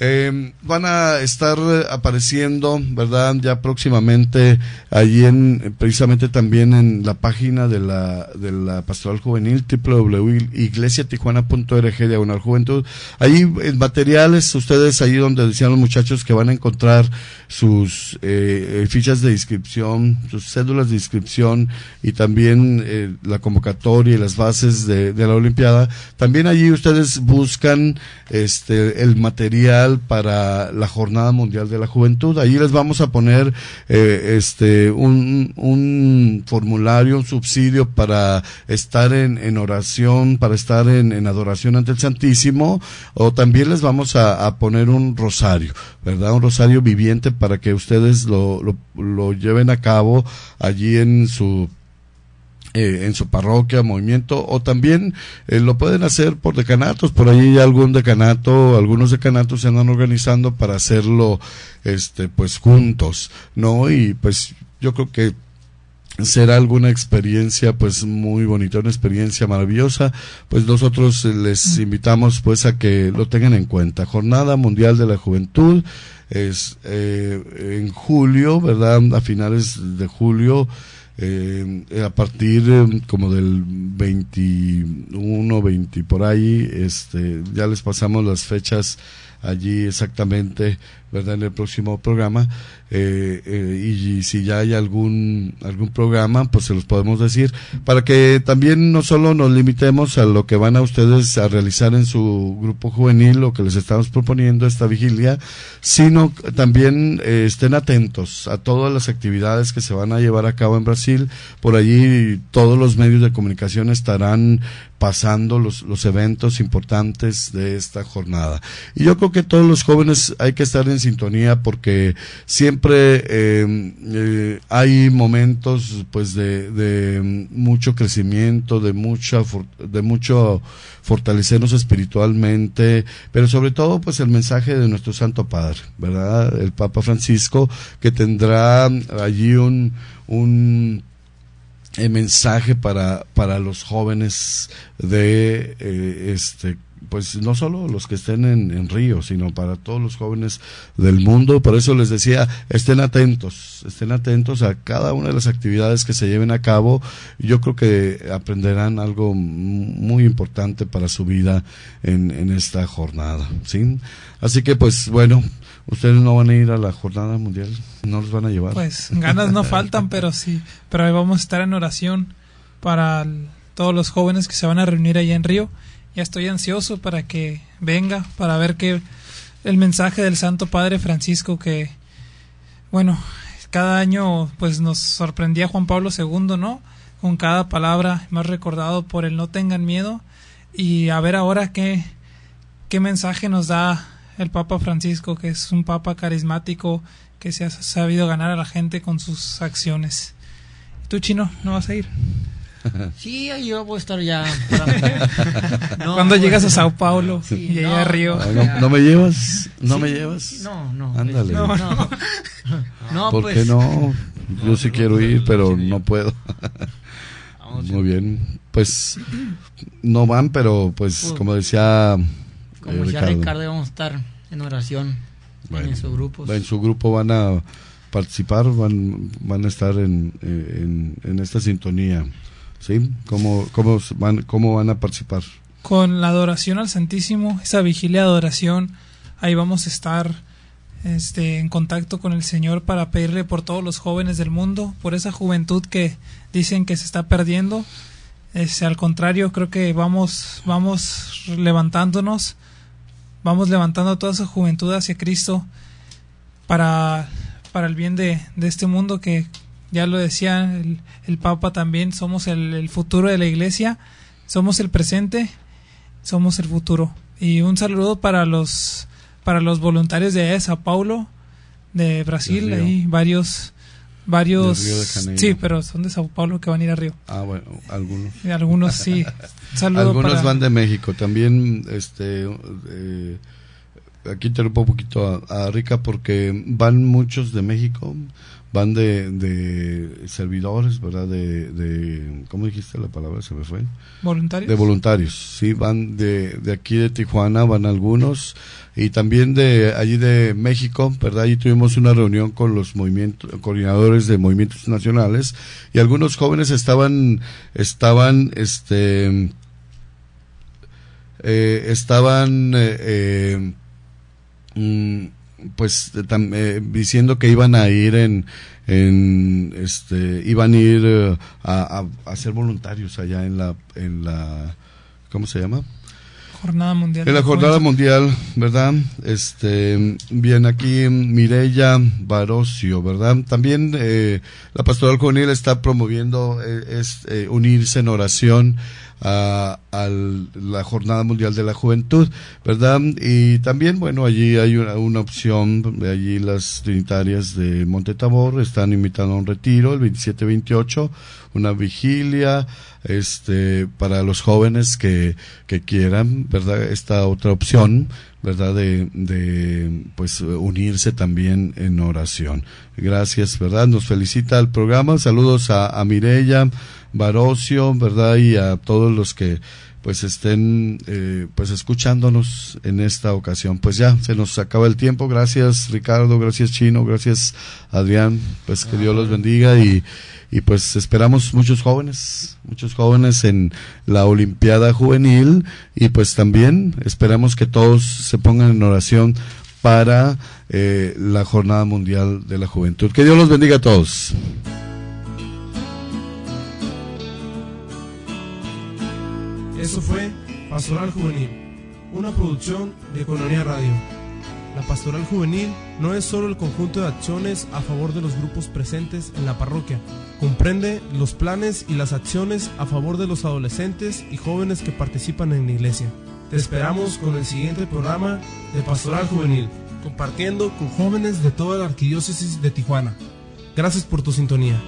Eh, van a estar apareciendo, ¿verdad? Ya próximamente allí en, precisamente también en la página de la, de la Pastoral Juvenil, www.iglesiatijuana.org, diagonal juventud. Ahí en materiales, ustedes ahí donde decían los muchachos que van a encontrar sus eh, eh, fichas de inscripción, sus cédulas de inscripción y también eh, la convocatoria y las bases de, la Olimpiada. También allí ustedes buscan este, el material para la Jornada Mundial de la Juventud. Allí les vamos a poner este, un, un, formulario, un subsidio para estar en, oración, para estar en, adoración ante el Santísimo o también les vamos a poner un rosario, ¿verdad? Un rosario viviente para para que ustedes lo, lo, lleven a cabo allí en su eh, en su parroquia, movimiento, o también eh, lo pueden hacer por decanatos, por ahí ya algún decanato, algunos decanatos se andan organizando para hacerlo, este, pues juntos, ¿no? Y pues yo creo que será alguna experiencia pues muy bonita, una experiencia maravillosa, pues nosotros les mm. invitamos pues a que lo tengan en cuenta. Jornada Mundial de la Juventud, es eh, en julio, ¿verdad? A finales de julio, eh, a partir eh, como del 21, 20 por ahí, este, ya les pasamos las fechas allí exactamente ¿verdad? En el próximo programa. Eh, eh, y, si ya hay algún, algún programa, pues se los podemos decir, para que también no solo nos limitemos a lo que van a ustedes a realizar en su grupo juvenil, lo que les estamos proponiendo esta vigilia, sino también eh, estén atentos a todas las actividades que se van a llevar a cabo en Brasil. Por allí todos los medios de comunicación estarán pasando los, los eventos importantes de esta jornada. Y yo creo que todos los jóvenes hay que estar en sintonía porque siempre em, eh, hay momentos pues de, mucho crecimiento, de mucha de mucho fortalecernos espiritualmente, pero sobre todo pues el mensaje de nuestro Santo Padre, ¿verdad? El Papa Francisco que tendrá allí un un eh, mensaje para, para los jóvenes de eh, este pues no solo los que estén en, Río, sino para todos los jóvenes del mundo. Por eso les decía, estén atentos, estén atentos a cada una de las actividades que se lleven a cabo. Yo creo que aprenderán algo muy importante para su vida en, esta jornada. ¿sí? Así que pues bueno, ustedes no van a ir a la jornada mundial, no los van a llevar. Pues ganas no faltan, *laughs* pero sí, pero vamos a estar en oración para todos los jóvenes que se van a reunir allá en Río ya estoy ansioso para que venga, para ver que el mensaje del Santo Padre Francisco que, bueno, cada año pues nos sorprendía Juan Pablo II, ¿no? Con cada palabra más recordado por el no tengan miedo y a ver ahora qué, qué mensaje nos da el Papa Francisco, que es un Papa carismático que se ha sabido ganar a la gente con sus acciones. ¿Tú, chino, no vas a ir? *laughs* Sí, yo voy a estar ya. *laughs* Cuando pues, llegas a Sao Paulo y no, ah, a No, me llevas? ¿No me llevas? No, no. Pues, Ándale. No, *laughs* ¿Por pues. qué no? Yo sí quiero ir, pero no puedo. Muy bien. Pues no van, pero pues, como decía. Como eh, decía Ricardo. vamos a estar en oración en su grupo. En su grupo van a participar, van, van a estar en, eh, en esta sintonía. ¿Cómo, van, ¿Cómo van a participar? Con la adoración al Santísimo, esa vigilia de adoración, ahí vamos a estar este, en contacto con el Señor para pedirle por todos los jóvenes del mundo, por esa juventud que dicen que se está perdiendo. Es, este, al contrario, creo que vamos, vamos levantándonos, vamos levantando toda esa juventud hacia Cristo para, para el bien de este mundo que ya lo decía el, Papa también, somos el, futuro de la iglesia, somos el presente, somos el futuro. Y un saludo para los, para los voluntarios de Sao Paulo, de Brasil, hay varios, varios, sí, pero son de Sao Paulo que van a ir a Río. Ah, bueno, algunos. Algunos sí. *laughs* algunos van de México, también, este... Eh, aquí te un poquito a, Rica porque van muchos de México, van de, servidores, ¿verdad? De, ¿cómo dijiste la palabra? Se me fue. Voluntarios. De voluntarios, sí, van de, aquí de Tijuana, van algunos, y también de allí de México, ¿verdad? Allí tuvimos una reunión con los movimientos, coordinadores de movimientos nacionales, y algunos jóvenes estaban, estaban, este, eh, estaban, eh, eh, Mm, pues eh, diciendo que iban a ir en, este iban a ir eh, a, a, ser voluntarios allá en la en la cómo se llama jornada mundial en la jornada mundial verdad este bien aquí Mirella Barocio verdad también eh, la pastoral juvenil está promoviendo unirse en oración a, la Jornada Mundial de la Juventud, ¿verdad? Y también, bueno, allí hay una, una opción, allí las trinitarias de Monte Tabor están invitando a un retiro el 27-28, una vigilia, este, para los jóvenes que, que quieran, ¿verdad? Esta otra opción, ¿verdad? De, de pues unirse también en oración. Gracias, ¿verdad? Nos felicita el programa. Saludos a, Mireya, Barocio, ¿verdad? Y a todos los que pues estén eh, pues escuchándonos en esta ocasión. Pues ya se nos acaba el tiempo. Gracias Ricardo, gracias Chino, gracias Adrián. Pues que Dios los bendiga y y pues esperamos muchos jóvenes, muchos jóvenes en la Olimpiada Juvenil y pues también esperamos que todos se pongan en oración para eh, la Jornada Mundial de la Juventud. Que Dios los bendiga a todos. Eso fue Pastoral Juvenil, una producción de Colonia Radio la pastoral juvenil no es solo el conjunto de acciones a favor de los grupos presentes en la parroquia, comprende los planes y las acciones a favor de los adolescentes y jóvenes que participan en la iglesia. Te esperamos con el siguiente programa de Pastoral Juvenil, compartiendo con jóvenes de toda la Arquidiócesis de Tijuana. Gracias por tu sintonía.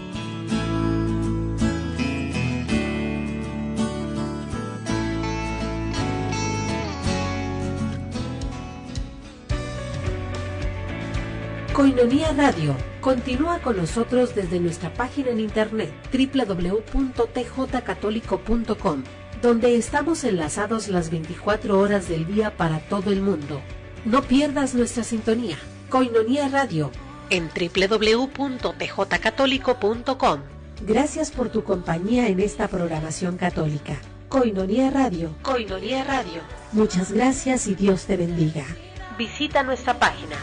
Coinonía Radio. Continúa con nosotros desde nuestra página en internet www.tjcatólico.com, donde estamos enlazados las 24 horas del día para todo el mundo. No pierdas nuestra sintonía. Coinonía Radio en www.tjcatólico.com. Gracias por tu compañía en esta programación católica. Coinonía Radio. Coinonía Radio. Muchas gracias y Dios te bendiga. Visita nuestra página.